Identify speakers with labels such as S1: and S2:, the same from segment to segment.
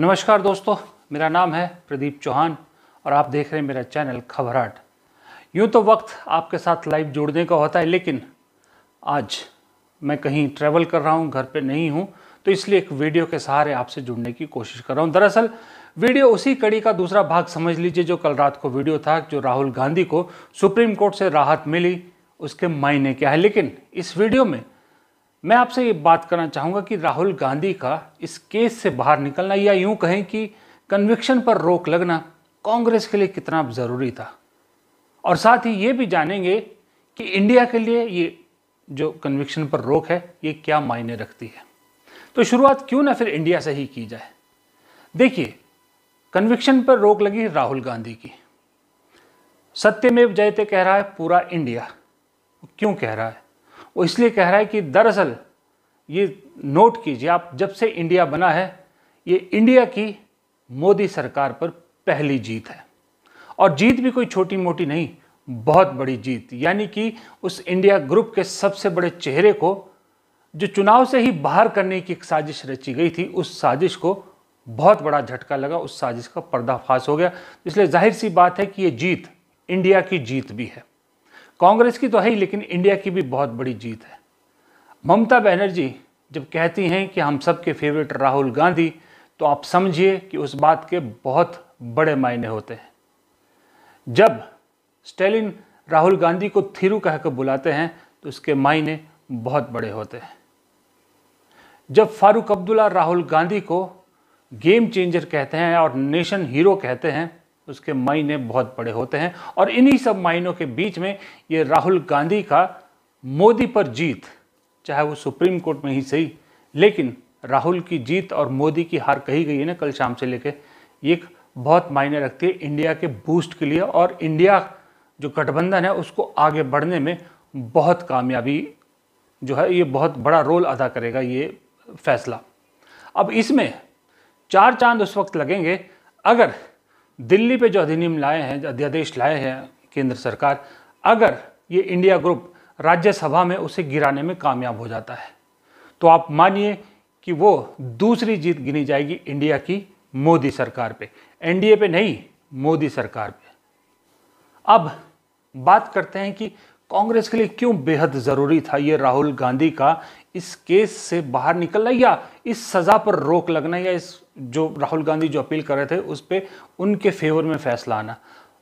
S1: नमस्कार दोस्तों मेरा नाम है प्रदीप चौहान और आप देख रहे हैं मेरा चैनल खबराट यूं तो वक्त आपके साथ लाइव जुड़ने का होता है लेकिन आज मैं कहीं ट्रैवल कर रहा हूँ घर पे नहीं हूँ तो इसलिए एक वीडियो के सहारे आपसे जुड़ने की कोशिश कर रहा हूँ दरअसल वीडियो उसी कड़ी का दूसरा भाग समझ लीजिए जो कल रात को वीडियो था जो राहुल गांधी को सुप्रीम कोर्ट से राहत मिली उसके मायने क्या है लेकिन इस वीडियो में मैं आपसे ये बात करना चाहूँगा कि राहुल गांधी का इस केस से बाहर निकलना या यूँ कहें कि कन्विक्शन पर रोक लगना कांग्रेस के लिए कितना ज़रूरी था और साथ ही ये भी जानेंगे कि इंडिया के लिए ये जो कन्विक्शन पर रोक है ये क्या मायने रखती है तो शुरुआत क्यों ना फिर इंडिया से ही की जाए देखिए कन्विक्शन पर रोक लगी राहुल गांधी की सत्यमेव जयते कह रहा है पूरा इंडिया क्यों कह रहा है वो इसलिए कह रहा है कि दरअसल ये नोट कीजिए आप जब से इंडिया बना है ये इंडिया की मोदी सरकार पर पहली जीत है और जीत भी कोई छोटी मोटी नहीं बहुत बड़ी जीत यानी कि उस इंडिया ग्रुप के सबसे बड़े चेहरे को जो चुनाव से ही बाहर करने की एक साजिश रची गई थी उस साजिश को बहुत बड़ा झटका लगा उस साजिश का पर्दाफाश हो गया इसलिए जाहिर सी बात है कि ये जीत इंडिया की जीत भी है कांग्रेस की तो है ही लेकिन इंडिया की भी बहुत बड़ी जीत है ममता बनर्जी जब कहती हैं कि हम सबके फेवरेट राहुल गांधी तो आप समझिए कि उस बात के बहुत बड़े मायने होते हैं जब स्टेलिन राहुल गांधी को थिरू कहकर बुलाते हैं तो उसके मायने बहुत बड़े होते हैं जब फारूक अब्दुल्ला राहुल गांधी को गेम चेंजर कहते हैं और नेशन हीरो कहते हैं उसके मायने बहुत बड़े होते हैं और इन्हीं सब मायनों के बीच में ये राहुल गांधी का मोदी पर जीत चाहे वो सुप्रीम कोर्ट में ही सही लेकिन राहुल की जीत और मोदी की हार कही गई है ना कल शाम से लेके ये बहुत मायने रखती है इंडिया के बूस्ट के लिए और इंडिया जो गठबंधन है उसको आगे बढ़ने में बहुत कामयाबी जो है ये बहुत बड़ा रोल अदा करेगा ये फैसला अब इसमें चार चांद उस वक्त लगेंगे अगर दिल्ली पे जो अधिनियम लाए हैं जो अध्यादेश लाए हैं केंद्र सरकार अगर ये इंडिया ग्रुप राज्यसभा में उसे गिराने में कामयाब हो जाता है तो आप मानिए कि वो दूसरी जीत गिनी जाएगी इंडिया की मोदी सरकार पे एनडीए पे नहीं मोदी सरकार पे अब बात करते हैं कि कांग्रेस के लिए क्यों बेहद ज़रूरी था ये राहुल गांधी का इस केस से बाहर निकलना या इस सज़ा पर रोक लगना या इस जो राहुल गांधी जो अपील कर रहे थे उस पर उनके फेवर में फैसला आना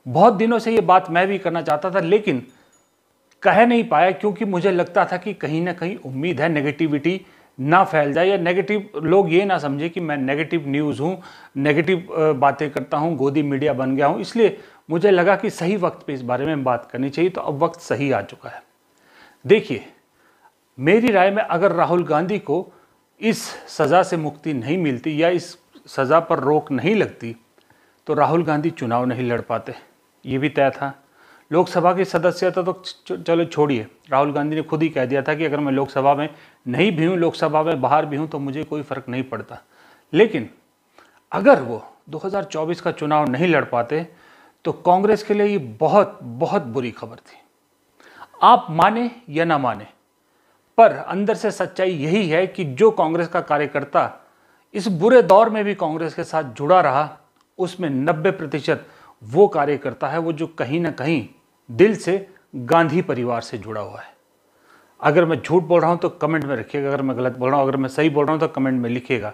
S1: बहुत दिनों से ये बात मैं भी करना चाहता था लेकिन कह नहीं पाया क्योंकि मुझे लगता था कि कहीं ना कहीं उम्मीद है नेगेटिविटी ना फैल जाए या नेगेटिव लोग ये ना समझे कि मैं नेगेटिव न्यूज़ हूँ नेगेटिव बातें करता हूँ गोदी मीडिया बन गया हूँ इसलिए मुझे लगा कि सही वक्त पे इस बारे में बात करनी चाहिए तो अब वक्त सही आ चुका है देखिए मेरी राय में अगर राहुल गांधी को इस सज़ा से मुक्ति नहीं मिलती या इस सज़ा पर रोक नहीं लगती तो राहुल गांधी चुनाव नहीं लड़ पाते ये भी तय था लोकसभा की सदस्यता तो चलो छोड़िए राहुल गांधी ने खुद ही कह दिया था कि अगर मैं लोकसभा में नहीं भी हूँ लोकसभा में बाहर भी हूँ तो मुझे कोई फ़र्क नहीं पड़ता लेकिन अगर वो 2024 का चुनाव नहीं लड़ पाते तो कांग्रेस के लिए ये बहुत बहुत बुरी खबर थी आप माने या ना माने पर अंदर से सच्चाई यही है कि जो कांग्रेस का कार्यकर्ता इस बुरे दौर में भी कांग्रेस के साथ जुड़ा रहा उसमें 90 प्रतिशत वो कार्यकर्ता है वो जो कहीं ना कहीं दिल से गांधी परिवार से जुड़ा हुआ है अगर मैं झूठ बोल रहा हूँ तो कमेंट में रखिएगा अगर मैं गलत बोल रहा हूँ अगर मैं सही बोल रहा हूँ तो कमेंट में लिखिएगा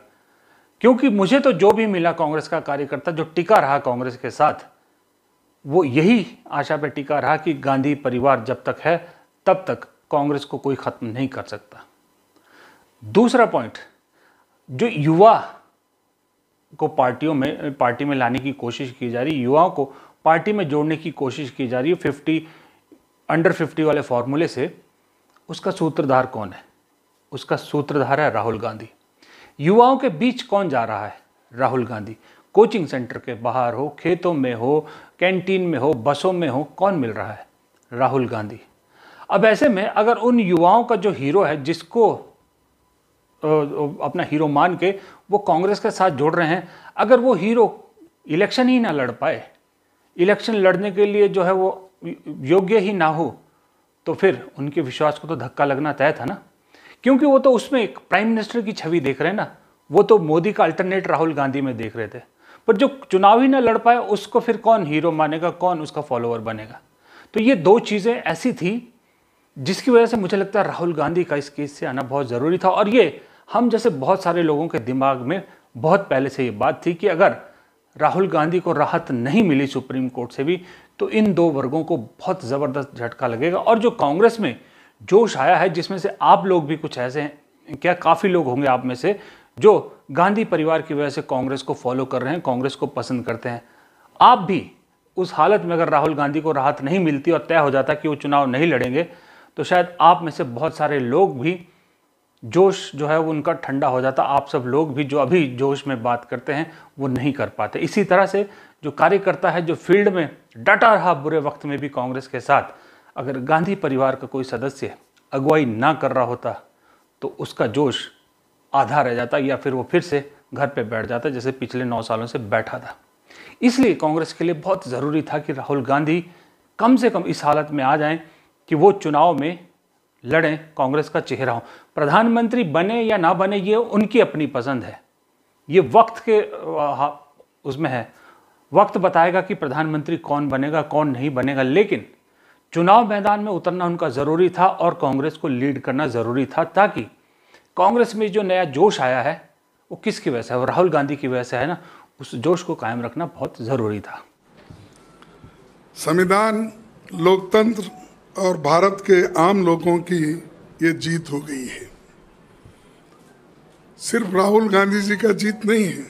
S1: क्योंकि मुझे तो जो भी मिला कांग्रेस का कार्यकर्ता जो टिका रहा कांग्रेस के साथ वो यही आशा पे टिका रहा कि गांधी परिवार जब तक है तब तक कांग्रेस को कोई ख़त्म नहीं कर सकता दूसरा पॉइंट जो युवा को पार्टियों में पार्टी में लाने की कोशिश की जा रही युवाओं को पार्टी में जोड़ने की कोशिश की जा रही है फिफ्टी अंडर फिफ्टी वाले फॉर्मूले से उसका सूत्रधार कौन है उसका सूत्रधार है राहुल गांधी युवाओं के बीच कौन जा रहा है राहुल गांधी कोचिंग सेंटर के बाहर हो खेतों में हो कैंटीन में हो बसों में हो कौन मिल रहा है राहुल गांधी अब ऐसे में अगर उन युवाओं का जो हीरो है जिसको अपना हीरो मान के वो कांग्रेस के साथ जोड़ रहे हैं अगर वो हीरो इलेक्शन ही ना लड़ पाए इलेक्शन लड़ने के लिए जो है वो योग्य ही ना हो तो फिर उनके विश्वास को तो धक्का लगना तय था ना क्योंकि वो तो उसमें एक प्राइम मिनिस्टर की छवि देख रहे हैं ना वो तो मोदी का अल्टरनेट राहुल गांधी में देख रहे थे पर जो चुनाव ही ना लड़ पाए उसको फिर कौन हीरो मानेगा कौन उसका फॉलोअर बनेगा तो ये दो चीज़ें ऐसी थी जिसकी वजह से मुझे लगता है राहुल गांधी का इस केस से आना बहुत ज़रूरी था और ये हम जैसे बहुत सारे लोगों के दिमाग में बहुत पहले से ये बात थी कि अगर राहुल गांधी को राहत नहीं मिली सुप्रीम कोर्ट से भी तो इन दो वर्गों को बहुत ज़बरदस्त झटका लगेगा और जो कांग्रेस में जोश आया है जिसमें से आप लोग भी कुछ ऐसे हैं क्या काफ़ी लोग होंगे आप में से जो गांधी परिवार की वजह से कांग्रेस को फॉलो कर रहे हैं कांग्रेस को पसंद करते हैं आप भी उस हालत में अगर राहुल गांधी को राहत नहीं मिलती और तय हो जाता कि वो चुनाव नहीं लड़ेंगे तो शायद आप में से बहुत सारे लोग भी जोश जो है वो उनका ठंडा हो जाता आप सब लोग भी जो अभी जोश में बात करते हैं वो नहीं कर पाते इसी तरह से जो कार्यकर्ता है जो फील्ड में डटा रहा बुरे वक्त में भी कांग्रेस के साथ अगर गांधी परिवार का कोई सदस्य अगुवाई ना कर रहा होता तो उसका जोश आधा रह जाता या फिर वो फिर से घर पे बैठ जाता जैसे पिछले नौ सालों से बैठा था इसलिए कांग्रेस के लिए बहुत ज़रूरी था कि राहुल गांधी कम से कम इस हालत में आ जाएं कि वो चुनाव में लड़ें कांग्रेस का चेहरा हो प्रधानमंत्री बने या ना बने ये उनकी अपनी पसंद है ये वक्त के उसमें है वक्त बताएगा कि प्रधानमंत्री कौन बनेगा कौन नहीं बनेगा लेकिन चुनाव मैदान में उतरना उनका ज़रूरी था और कांग्रेस को लीड करना ज़रूरी था ताकि कांग्रेस में जो नया जोश आया है वो किसकी वजह से वो राहुल गांधी की वजह से है ना उस जोश को कायम रखना बहुत ज़रूरी था संविधान लोकतंत्र और भारत के आम लोगों की ये जीत हो गई है सिर्फ राहुल गांधी जी का जीत नहीं है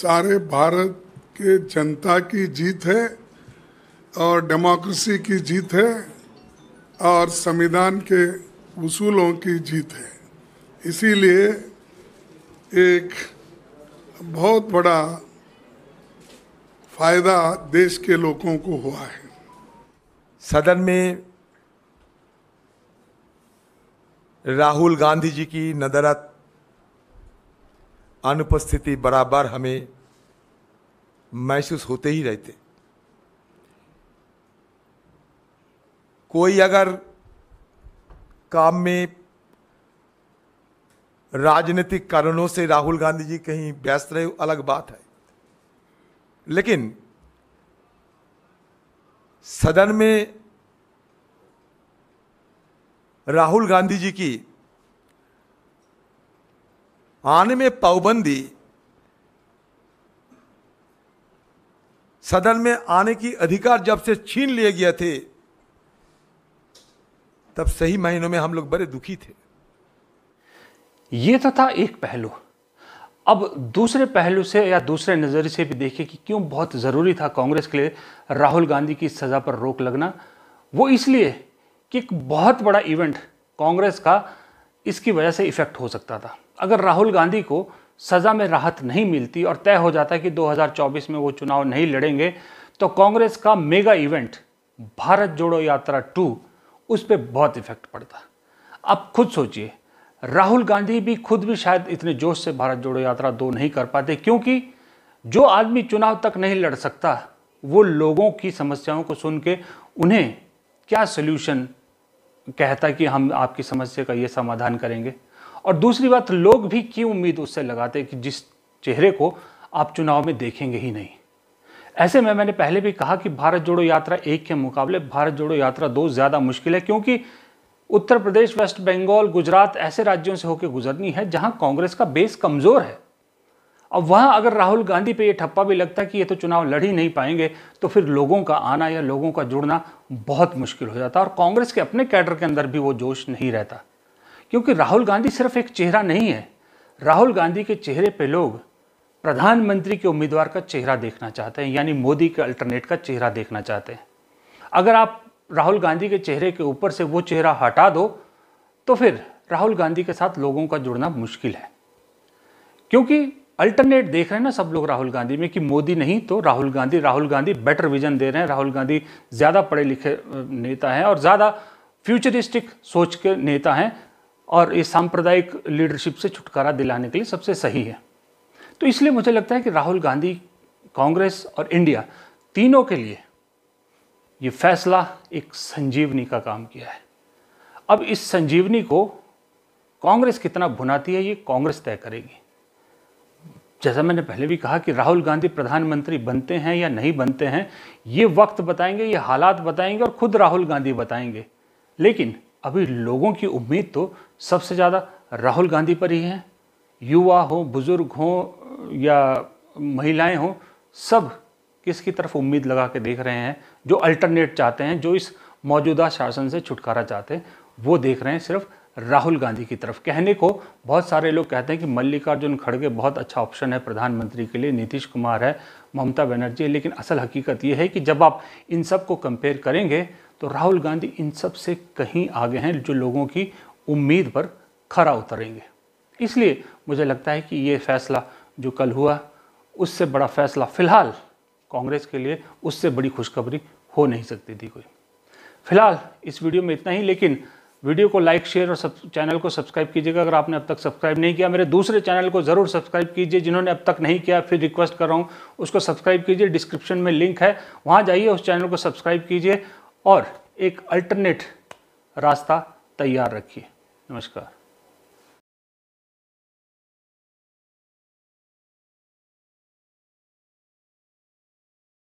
S1: सारे भारत के जनता की जीत है और डेमोक्रेसी की जीत है और संविधान के उसूलों की जीत है इसीलिए एक बहुत बड़ा फायदा देश के लोगों को हुआ है सदन में राहुल गांधी जी की नदरत अनुपस्थिति बराबर हमें महसूस होते ही रहते कोई अगर काम में राजनीतिक कारणों से राहुल गांधी जी कहीं व्यस्त रहे अलग बात है लेकिन सदन में राहुल गांधी जी की आने में पाबंदी सदन में आने की अधिकार जब से छीन लिए गए थे तब सही महीनों में हम लोग बड़े दुखी थे यह तो था एक पहलू अब दूसरे पहलू से या दूसरे नज़रिए से भी देखिए कि क्यों बहुत ज़रूरी था कांग्रेस के लिए राहुल गांधी की सज़ा पर रोक लगना वो इसलिए कि एक बहुत बड़ा इवेंट कांग्रेस का इसकी वजह से इफेक्ट हो सकता था अगर राहुल गांधी को सज़ा में राहत नहीं मिलती और तय हो जाता कि 2024 में वो चुनाव नहीं लड़ेंगे तो कांग्रेस का मेगा इवेंट भारत जोड़ो यात्रा टू उस पर बहुत इफेक्ट पड़ता आप खुद सोचिए राहुल गांधी भी खुद भी शायद इतने जोश से भारत जोड़ो यात्रा दो नहीं कर पाते क्योंकि जो आदमी चुनाव तक नहीं लड़ सकता वो लोगों की समस्याओं को सुन के उन्हें क्या सोल्यूशन कहता कि हम आपकी समस्या का ये समाधान करेंगे और दूसरी बात लोग भी क्यों उम्मीद उससे लगाते कि जिस चेहरे को आप चुनाव में देखेंगे ही नहीं ऐसे में मैंने पहले भी कहा कि भारत जोड़ो यात्रा एक के मुकाबले भारत जोड़ो यात्रा दो ज़्यादा मुश्किल है क्योंकि उत्तर प्रदेश वेस्ट बंगाल गुजरात ऐसे राज्यों से होकर गुजरनी है जहां कांग्रेस का बेस कमज़ोर है अब वहां अगर राहुल गांधी पे ये ठप्पा भी लगता है कि ये तो चुनाव लड़ ही नहीं पाएंगे तो फिर लोगों का आना या लोगों का जुड़ना बहुत मुश्किल हो जाता और कांग्रेस के अपने कैडर के अंदर भी वो जोश नहीं रहता क्योंकि राहुल गांधी सिर्फ एक चेहरा नहीं है राहुल गांधी के चेहरे पे लोग प्रधानमंत्री के उम्मीदवार का चेहरा देखना चाहते हैं यानी मोदी के अल्टरनेट का चेहरा देखना चाहते हैं अगर आप राहुल गांधी के चेहरे के ऊपर से वो चेहरा हटा दो तो फिर राहुल गांधी के साथ लोगों का जुड़ना मुश्किल है क्योंकि अल्टरनेट देख रहे हैं ना सब लोग राहुल गांधी में कि मोदी नहीं तो राहुल गांधी राहुल गांधी बेटर विजन दे रहे हैं राहुल गांधी ज़्यादा पढ़े लिखे नेता हैं और ज़्यादा फ्यूचरिस्टिक सोच के नेता हैं और ये सांप्रदायिक लीडरशिप से छुटकारा दिलाने के लिए सबसे सही है तो इसलिए मुझे लगता है कि राहुल गांधी कांग्रेस और इंडिया तीनों के लिए ये फैसला एक संजीवनी का काम किया है अब इस संजीवनी को कांग्रेस कितना भुनाती है ये कांग्रेस तय करेगी जैसा मैंने पहले भी कहा कि राहुल गांधी प्रधानमंत्री बनते हैं या नहीं बनते हैं ये वक्त बताएंगे ये हालात बताएंगे और खुद राहुल गांधी बताएंगे लेकिन अभी लोगों की उम्मीद तो सबसे ज़्यादा राहुल गांधी पर ही है युवा हो बुज़ुर्ग हो या महिलाएं हों सब किसकी तरफ उम्मीद लगा के देख रहे हैं जो अल्टरनेट चाहते हैं जो इस मौजूदा शासन से छुटकारा चाहते हैं वो देख रहे हैं सिर्फ राहुल गांधी की तरफ कहने को बहुत सारे लोग कहते हैं कि मल्लिकार्जुन खड़गे बहुत अच्छा ऑप्शन है प्रधानमंत्री के लिए नीतीश कुमार है ममता बनर्जी है लेकिन असल हकीकत ये है कि जब आप इन सब को कंपेयर करेंगे तो राहुल गांधी इन सब से कहीं आगे हैं जो लोगों की उम्मीद पर खरा उतरेंगे इसलिए मुझे लगता है कि ये फैसला जो कल हुआ उससे बड़ा फैसला फिलहाल कांग्रेस के लिए उससे बड़ी खुशखबरी हो नहीं सकती थी कोई फिलहाल इस वीडियो में इतना ही लेकिन वीडियो को लाइक शेयर और सब चैनल को सब्सक्राइब कीजिएगा अगर आपने अब तक सब्सक्राइब नहीं किया मेरे दूसरे चैनल को ज़रूर सब्सक्राइब कीजिए जिन्होंने अब तक नहीं किया फिर रिक्वेस्ट कर रहा हूँ उसको सब्सक्राइब कीजिए डिस्क्रिप्शन में लिंक है वहाँ जाइए उस चैनल को सब्सक्राइब कीजिए और एक अल्टरनेट रास्ता तैयार रखिए नमस्कार